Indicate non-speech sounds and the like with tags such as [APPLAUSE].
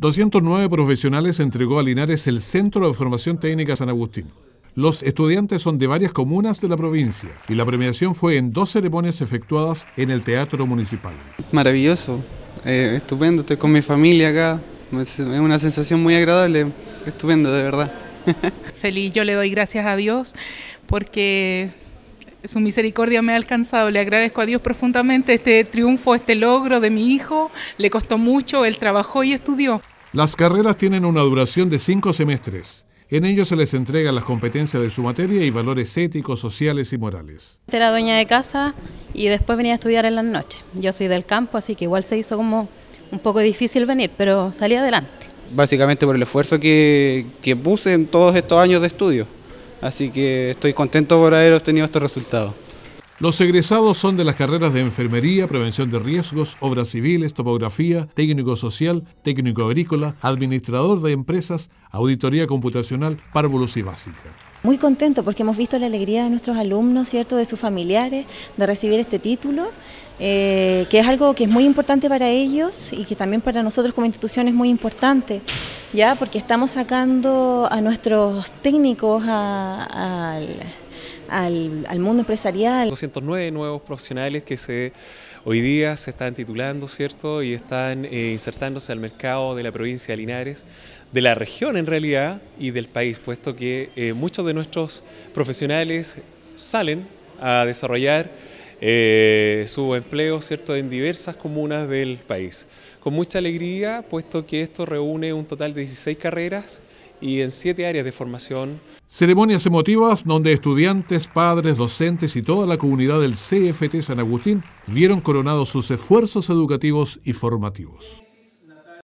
209 profesionales entregó a Linares el Centro de Formación Técnica San Agustín. Los estudiantes son de varias comunas de la provincia y la premiación fue en dos ceremonias efectuadas en el Teatro Municipal. Maravilloso, eh, estupendo, estoy con mi familia acá, es una sensación muy agradable, estupendo de verdad. [LAUGHS] Feliz, yo le doy gracias a Dios porque su misericordia me ha alcanzado. Le agradezco a Dios profundamente este triunfo, este logro de mi hijo. Le costó mucho, él trabajó y estudió. Las carreras tienen una duración de cinco semestres. En ellos se les entregan las competencias de su materia y valores éticos, sociales y morales. Era dueña de casa y después venía a estudiar en las noches. Yo soy del campo, así que igual se hizo como un poco difícil venir, pero salí adelante. Básicamente por el esfuerzo que, que puse en todos estos años de estudio. Así que estoy contento por haber obtenido estos resultados. Los egresados son de las carreras de enfermería, prevención de riesgos, obras civiles, topografía, técnico social, técnico agrícola, administrador de empresas, auditoría computacional, párvulos y básica. Muy contento porque hemos visto la alegría de nuestros alumnos, ¿cierto? de sus familiares, de recibir este título, eh, que es algo que es muy importante para ellos y que también para nosotros como institución es muy importante ya porque estamos sacando a nuestros técnicos al, mundo empresarial. 209 nuevos profesionales que hoy día se están titulando, ¿cierto? Y están eh, insertándose al mercado de la provincia de Linares, de la región en realidad y del país, puesto que eh, muchos de nuestros profesionales salen a desarrollar eh, su empleo ¿cierto? en diversas comunas del país. Con mucha alegría, puesto que esto reúne un total de 16 carreras y en 7 áreas de formación. Ceremonias emotivas donde estudiantes, padres, docentes y toda la comunidad del CFT San Agustín vieron coronados sus esfuerzos educativos y formativos.